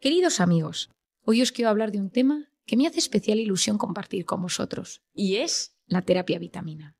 Queridos amigos, hoy os quiero hablar de un tema que me hace especial ilusión compartir con vosotros, y es la terapia vitamina.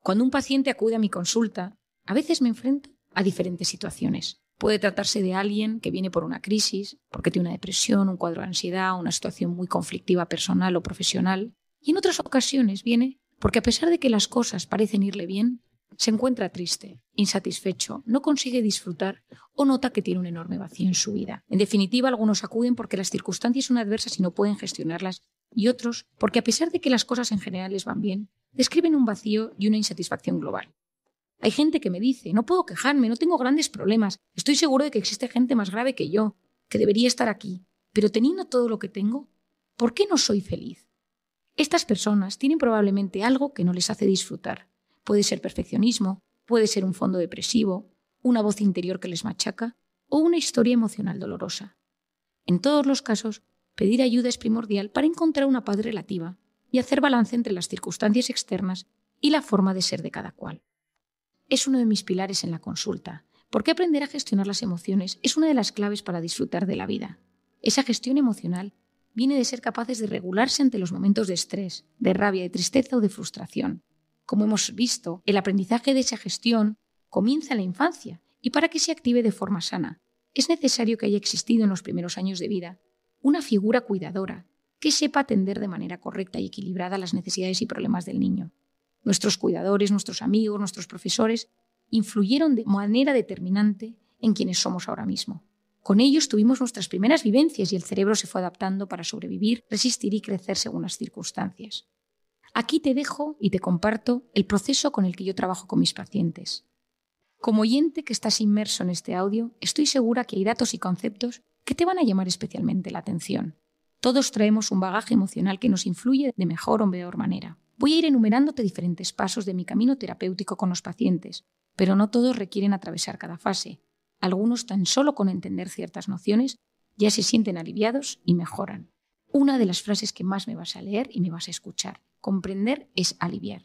Cuando un paciente acude a mi consulta, a veces me enfrento a diferentes situaciones. Puede tratarse de alguien que viene por una crisis, porque tiene una depresión, un cuadro de ansiedad, una situación muy conflictiva personal o profesional, y en otras ocasiones viene porque a pesar de que las cosas parecen irle bien, se encuentra triste, insatisfecho, no consigue disfrutar o nota que tiene un enorme vacío en su vida. En definitiva, algunos acuden porque las circunstancias son adversas y no pueden gestionarlas y otros porque a pesar de que las cosas en general les van bien, describen un vacío y una insatisfacción global. Hay gente que me dice, no puedo quejarme, no tengo grandes problemas, estoy seguro de que existe gente más grave que yo, que debería estar aquí, pero teniendo todo lo que tengo, ¿por qué no soy feliz? Estas personas tienen probablemente algo que no les hace disfrutar, Puede ser perfeccionismo, puede ser un fondo depresivo, una voz interior que les machaca o una historia emocional dolorosa. En todos los casos, pedir ayuda es primordial para encontrar una paz relativa y hacer balance entre las circunstancias externas y la forma de ser de cada cual. Es uno de mis pilares en la consulta, porque aprender a gestionar las emociones es una de las claves para disfrutar de la vida. Esa gestión emocional viene de ser capaces de regularse ante los momentos de estrés, de rabia, de tristeza o de frustración, como hemos visto, el aprendizaje de esa gestión comienza en la infancia y para que se active de forma sana, es necesario que haya existido en los primeros años de vida una figura cuidadora que sepa atender de manera correcta y equilibrada las necesidades y problemas del niño. Nuestros cuidadores, nuestros amigos, nuestros profesores influyeron de manera determinante en quienes somos ahora mismo. Con ellos tuvimos nuestras primeras vivencias y el cerebro se fue adaptando para sobrevivir, resistir y crecer según las circunstancias. Aquí te dejo y te comparto el proceso con el que yo trabajo con mis pacientes. Como oyente que estás inmerso en este audio, estoy segura que hay datos y conceptos que te van a llamar especialmente la atención. Todos traemos un bagaje emocional que nos influye de mejor o peor manera. Voy a ir enumerándote diferentes pasos de mi camino terapéutico con los pacientes, pero no todos requieren atravesar cada fase. Algunos tan solo con entender ciertas nociones ya se sienten aliviados y mejoran. Una de las frases que más me vas a leer y me vas a escuchar Comprender es aliviar.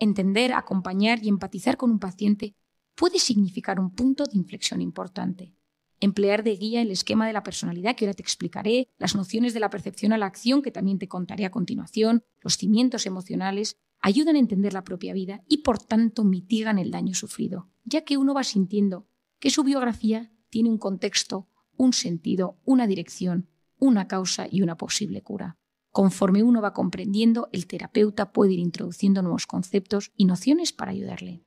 Entender, acompañar y empatizar con un paciente puede significar un punto de inflexión importante. Emplear de guía el esquema de la personalidad que ahora te explicaré, las nociones de la percepción a la acción que también te contaré a continuación, los cimientos emocionales, ayudan a entender la propia vida y por tanto mitigan el daño sufrido, ya que uno va sintiendo que su biografía tiene un contexto, un sentido, una dirección, una causa y una posible cura. Conforme uno va comprendiendo, el terapeuta puede ir introduciendo nuevos conceptos y nociones para ayudarle.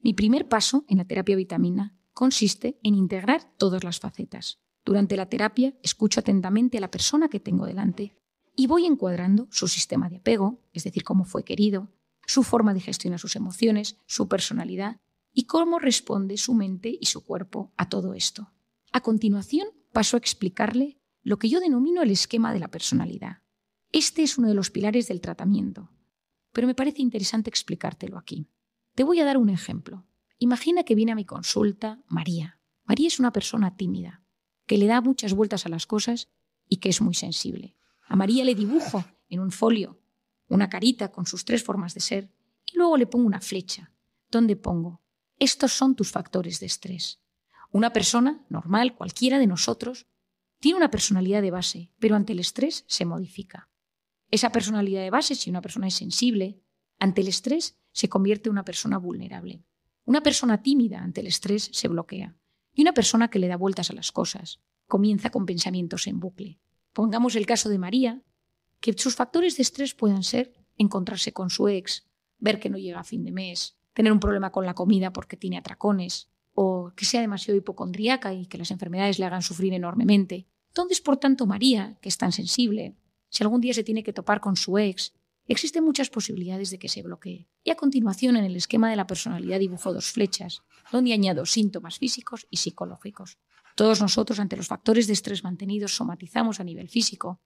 Mi primer paso en la terapia vitamina consiste en integrar todas las facetas. Durante la terapia escucho atentamente a la persona que tengo delante y voy encuadrando su sistema de apego, es decir, cómo fue querido, su forma de gestionar sus emociones, su personalidad y cómo responde su mente y su cuerpo a todo esto. A continuación paso a explicarle lo que yo denomino el esquema de la personalidad este es uno de los pilares del tratamiento, pero me parece interesante explicártelo aquí. Te voy a dar un ejemplo. Imagina que viene a mi consulta María. María es una persona tímida, que le da muchas vueltas a las cosas y que es muy sensible. A María le dibujo en un folio una carita con sus tres formas de ser y luego le pongo una flecha donde pongo, estos son tus factores de estrés. Una persona normal, cualquiera de nosotros, tiene una personalidad de base, pero ante el estrés se modifica. Esa personalidad de base, si una persona es sensible ante el estrés, se convierte en una persona vulnerable. Una persona tímida ante el estrés se bloquea. Y una persona que le da vueltas a las cosas comienza con pensamientos en bucle. Pongamos el caso de María, que sus factores de estrés puedan ser encontrarse con su ex, ver que no llega a fin de mes, tener un problema con la comida porque tiene atracones, o que sea demasiado hipocondríaca y que las enfermedades le hagan sufrir enormemente. Entonces, por tanto, María, que es tan sensible, si algún día se tiene que topar con su ex, existen muchas posibilidades de que se bloquee. Y a continuación, en el esquema de la personalidad dibujo dos flechas, donde añado síntomas físicos y psicológicos. Todos nosotros, ante los factores de estrés mantenidos, somatizamos a nivel físico.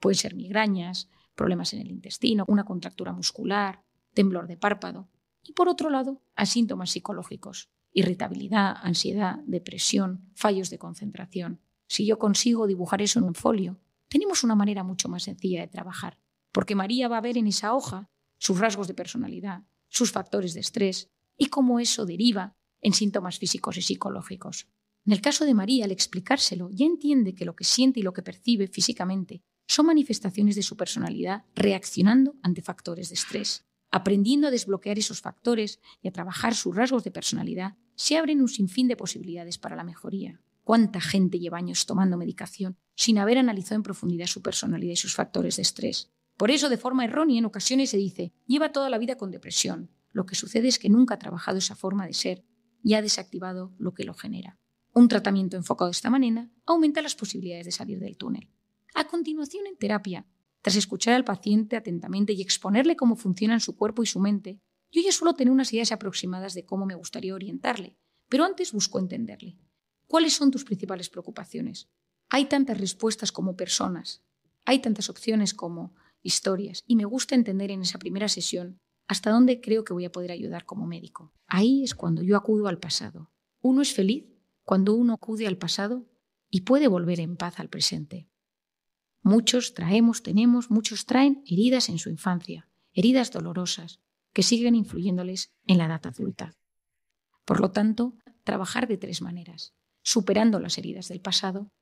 Pueden ser migrañas, problemas en el intestino, una contractura muscular, temblor de párpado. Y por otro lado, a síntomas psicológicos, irritabilidad, ansiedad, depresión, fallos de concentración. Si yo consigo dibujar eso en un folio, tenemos una manera mucho más sencilla de trabajar, porque María va a ver en esa hoja sus rasgos de personalidad, sus factores de estrés y cómo eso deriva en síntomas físicos y psicológicos. En el caso de María, al explicárselo, ya entiende que lo que siente y lo que percibe físicamente son manifestaciones de su personalidad reaccionando ante factores de estrés. Aprendiendo a desbloquear esos factores y a trabajar sus rasgos de personalidad, se abren un sinfín de posibilidades para la mejoría cuánta gente lleva años tomando medicación sin haber analizado en profundidad su personalidad y sus factores de estrés. Por eso, de forma errónea, en ocasiones se dice, lleva toda la vida con depresión. Lo que sucede es que nunca ha trabajado esa forma de ser y ha desactivado lo que lo genera. Un tratamiento enfocado de esta manera aumenta las posibilidades de salir del túnel. A continuación, en terapia, tras escuchar al paciente atentamente y exponerle cómo funcionan su cuerpo y su mente, yo ya suelo tener unas ideas aproximadas de cómo me gustaría orientarle, pero antes busco entenderle. ¿Cuáles son tus principales preocupaciones? Hay tantas respuestas como personas, hay tantas opciones como historias, y me gusta entender en esa primera sesión hasta dónde creo que voy a poder ayudar como médico. Ahí es cuando yo acudo al pasado. Uno es feliz cuando uno acude al pasado y puede volver en paz al presente. Muchos traemos, tenemos, muchos traen heridas en su infancia, heridas dolorosas, que siguen influyéndoles en la edad adulta. Por lo tanto, trabajar de tres maneras superando las heridas del pasado,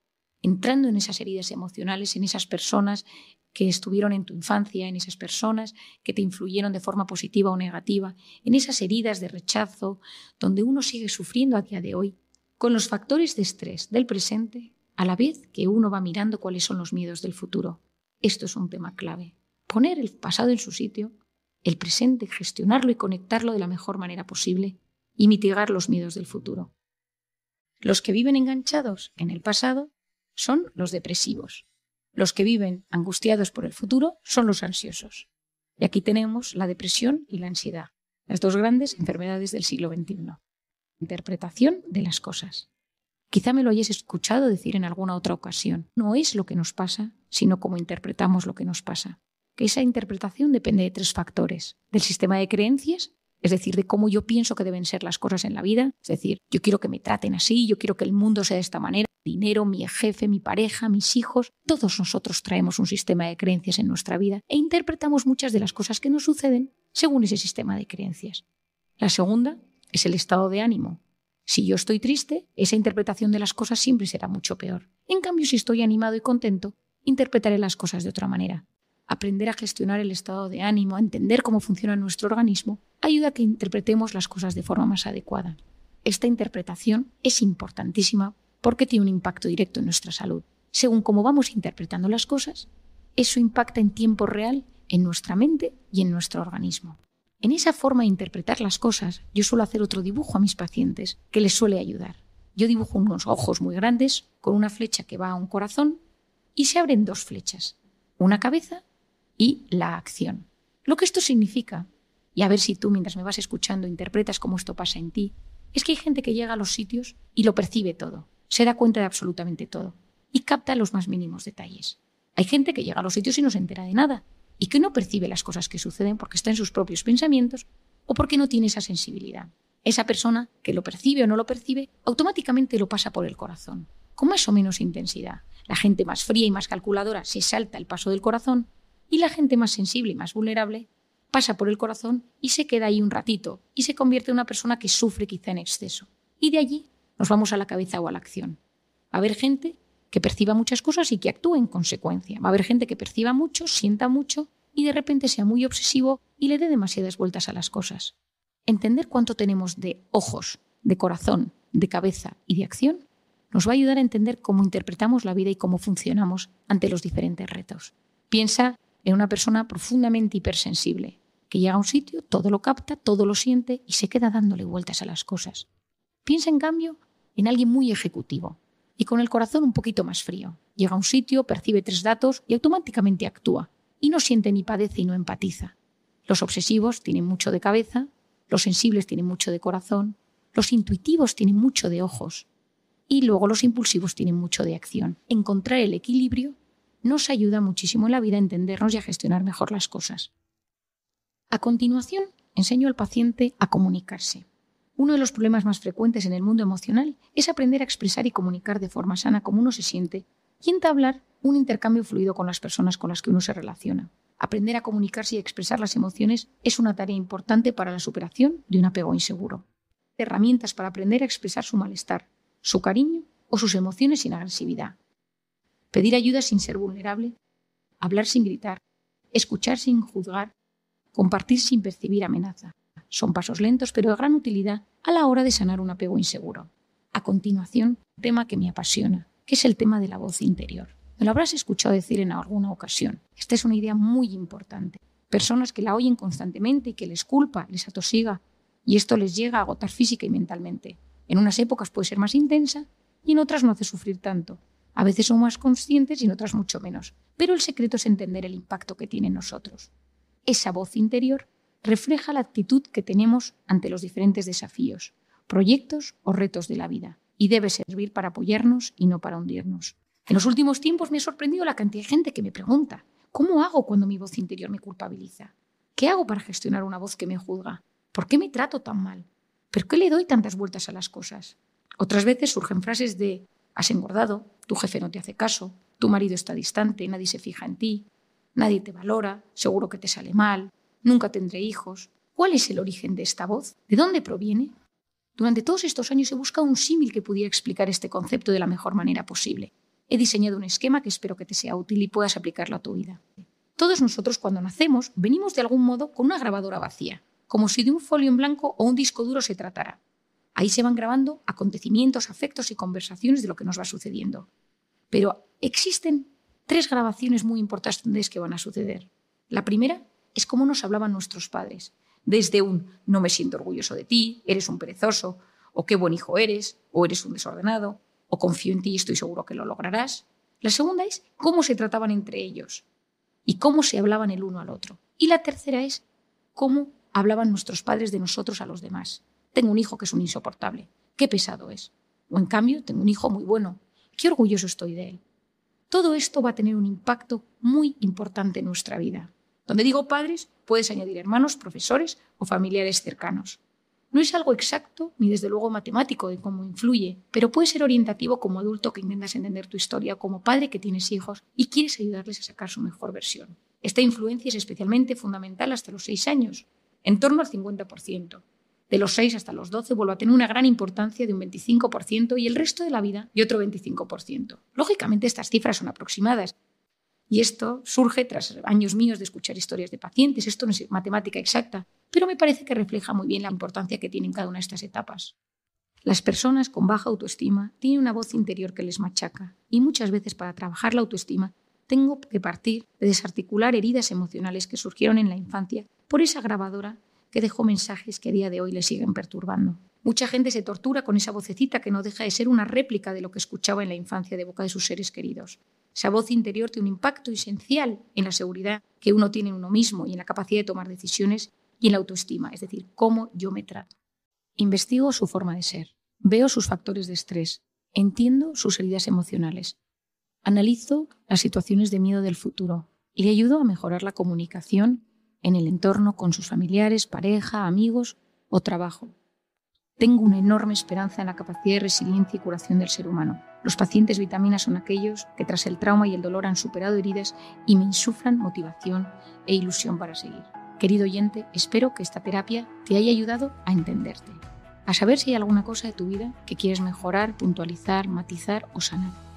entrando en esas heridas emocionales, en esas personas que estuvieron en tu infancia, en esas personas que te influyeron de forma positiva o negativa, en esas heridas de rechazo, donde uno sigue sufriendo a día de hoy, con los factores de estrés del presente, a la vez que uno va mirando cuáles son los miedos del futuro. Esto es un tema clave. Poner el pasado en su sitio, el presente, gestionarlo y conectarlo de la mejor manera posible y mitigar los miedos del futuro. Los que viven enganchados en el pasado son los depresivos. Los que viven angustiados por el futuro son los ansiosos. Y aquí tenemos la depresión y la ansiedad, las dos grandes enfermedades del siglo XXI. Interpretación de las cosas. Quizá me lo hayas escuchado decir en alguna otra ocasión. No es lo que nos pasa, sino cómo interpretamos lo que nos pasa. Que esa interpretación depende de tres factores, del sistema de creencias es decir, de cómo yo pienso que deben ser las cosas en la vida, es decir, yo quiero que me traten así, yo quiero que el mundo sea de esta manera, dinero, mi jefe, mi pareja, mis hijos, todos nosotros traemos un sistema de creencias en nuestra vida e interpretamos muchas de las cosas que nos suceden según ese sistema de creencias. La segunda es el estado de ánimo. Si yo estoy triste, esa interpretación de las cosas siempre será mucho peor. En cambio, si estoy animado y contento, interpretaré las cosas de otra manera aprender a gestionar el estado de ánimo, a entender cómo funciona nuestro organismo, ayuda a que interpretemos las cosas de forma más adecuada. Esta interpretación es importantísima porque tiene un impacto directo en nuestra salud. Según cómo vamos interpretando las cosas, eso impacta en tiempo real en nuestra mente y en nuestro organismo. En esa forma de interpretar las cosas, yo suelo hacer otro dibujo a mis pacientes que les suele ayudar. Yo dibujo unos ojos muy grandes con una flecha que va a un corazón y se abren dos flechas, una cabeza y la acción. Lo que esto significa, y a ver si tú mientras me vas escuchando interpretas cómo esto pasa en ti, es que hay gente que llega a los sitios y lo percibe todo, se da cuenta de absolutamente todo y capta los más mínimos detalles. Hay gente que llega a los sitios y no se entera de nada y que no percibe las cosas que suceden porque está en sus propios pensamientos o porque no tiene esa sensibilidad. Esa persona que lo percibe o no lo percibe automáticamente lo pasa por el corazón, con más o menos intensidad. La gente más fría y más calculadora se salta el paso del corazón y la gente más sensible y más vulnerable pasa por el corazón y se queda ahí un ratito y se convierte en una persona que sufre quizá en exceso. Y de allí nos vamos a la cabeza o a la acción. Va a haber gente que perciba muchas cosas y que actúe en consecuencia. Va a haber gente que perciba mucho, sienta mucho y de repente sea muy obsesivo y le dé demasiadas vueltas a las cosas. Entender cuánto tenemos de ojos, de corazón, de cabeza y de acción nos va a ayudar a entender cómo interpretamos la vida y cómo funcionamos ante los diferentes retos. Piensa en una persona profundamente hipersensible, que llega a un sitio, todo lo capta, todo lo siente y se queda dándole vueltas a las cosas. Piensa, en cambio, en alguien muy ejecutivo y con el corazón un poquito más frío. Llega a un sitio, percibe tres datos y automáticamente actúa. Y no siente ni padece y no empatiza. Los obsesivos tienen mucho de cabeza, los sensibles tienen mucho de corazón, los intuitivos tienen mucho de ojos y luego los impulsivos tienen mucho de acción. Encontrar el equilibrio nos ayuda muchísimo en la vida a entendernos y a gestionar mejor las cosas. A continuación, enseño al paciente a comunicarse. Uno de los problemas más frecuentes en el mundo emocional es aprender a expresar y comunicar de forma sana cómo uno se siente y entablar un intercambio fluido con las personas con las que uno se relaciona. Aprender a comunicarse y expresar las emociones es una tarea importante para la superación de un apego inseguro. Herramientas para aprender a expresar su malestar, su cariño o sus emociones sin agresividad pedir ayuda sin ser vulnerable, hablar sin gritar, escuchar sin juzgar, compartir sin percibir amenaza. Son pasos lentos pero de gran utilidad a la hora de sanar un apego inseguro. A continuación, un tema que me apasiona, que es el tema de la voz interior. Me lo habrás escuchado decir en alguna ocasión. Esta es una idea muy importante. Personas que la oyen constantemente y que les culpa, les atosiga, y esto les llega a agotar física y mentalmente. En unas épocas puede ser más intensa y en otras no hace sufrir tanto, a veces son más conscientes y en otras mucho menos. Pero el secreto es entender el impacto que tiene en nosotros. Esa voz interior refleja la actitud que tenemos ante los diferentes desafíos, proyectos o retos de la vida y debe servir para apoyarnos y no para hundirnos. En los últimos tiempos me ha sorprendido la cantidad de gente que me pregunta, ¿cómo hago cuando mi voz interior me culpabiliza? ¿Qué hago para gestionar una voz que me juzga? ¿Por qué me trato tan mal? ¿Por qué le doy tantas vueltas a las cosas? Otras veces surgen frases de, Has engordado, tu jefe no te hace caso, tu marido está distante, nadie se fija en ti, nadie te valora, seguro que te sale mal, nunca tendré hijos. ¿Cuál es el origen de esta voz? ¿De dónde proviene? Durante todos estos años he buscado un símil que pudiera explicar este concepto de la mejor manera posible. He diseñado un esquema que espero que te sea útil y puedas aplicarlo a tu vida. Todos nosotros cuando nacemos venimos de algún modo con una grabadora vacía, como si de un folio en blanco o un disco duro se tratara. Ahí se van grabando acontecimientos, afectos y conversaciones de lo que nos va sucediendo. Pero existen tres grabaciones muy importantes que van a suceder. La primera es cómo nos hablaban nuestros padres, desde un no me siento orgulloso de ti, eres un perezoso, o qué buen hijo eres, o eres un desordenado, o confío en ti y estoy seguro que lo lograrás. La segunda es cómo se trataban entre ellos y cómo se hablaban el uno al otro. Y la tercera es cómo hablaban nuestros padres de nosotros a los demás tengo un hijo que es un insoportable, qué pesado es. O en cambio, tengo un hijo muy bueno, qué orgulloso estoy de él. Todo esto va a tener un impacto muy importante en nuestra vida. Donde digo padres, puedes añadir hermanos, profesores o familiares cercanos. No es algo exacto ni desde luego matemático de cómo influye, pero puede ser orientativo como adulto que intentas entender tu historia, como padre que tienes hijos y quieres ayudarles a sacar su mejor versión. Esta influencia es especialmente fundamental hasta los seis años, en torno al 50%, de los 6 hasta los 12 vuelvo a tener una gran importancia de un 25% y el resto de la vida de otro 25%. Lógicamente estas cifras son aproximadas y esto surge tras años míos de escuchar historias de pacientes, esto no es matemática exacta, pero me parece que refleja muy bien la importancia que tienen cada una de estas etapas. Las personas con baja autoestima tienen una voz interior que les machaca y muchas veces para trabajar la autoestima tengo que partir de desarticular heridas emocionales que surgieron en la infancia por esa grabadora que dejó mensajes que a día de hoy le siguen perturbando. Mucha gente se tortura con esa vocecita que no deja de ser una réplica de lo que escuchaba en la infancia de boca de sus seres queridos. Esa voz interior tiene un impacto esencial en la seguridad que uno tiene en uno mismo y en la capacidad de tomar decisiones y en la autoestima, es decir, cómo yo me trato. Investigo su forma de ser, veo sus factores de estrés, entiendo sus heridas emocionales, analizo las situaciones de miedo del futuro y le ayudo a mejorar la comunicación en el entorno con sus familiares, pareja, amigos o trabajo. Tengo una enorme esperanza en la capacidad de resiliencia y curación del ser humano. Los pacientes vitaminas son aquellos que tras el trauma y el dolor han superado heridas y me insufran motivación e ilusión para seguir. Querido oyente, espero que esta terapia te haya ayudado a entenderte, a saber si hay alguna cosa de tu vida que quieres mejorar, puntualizar, matizar o sanar.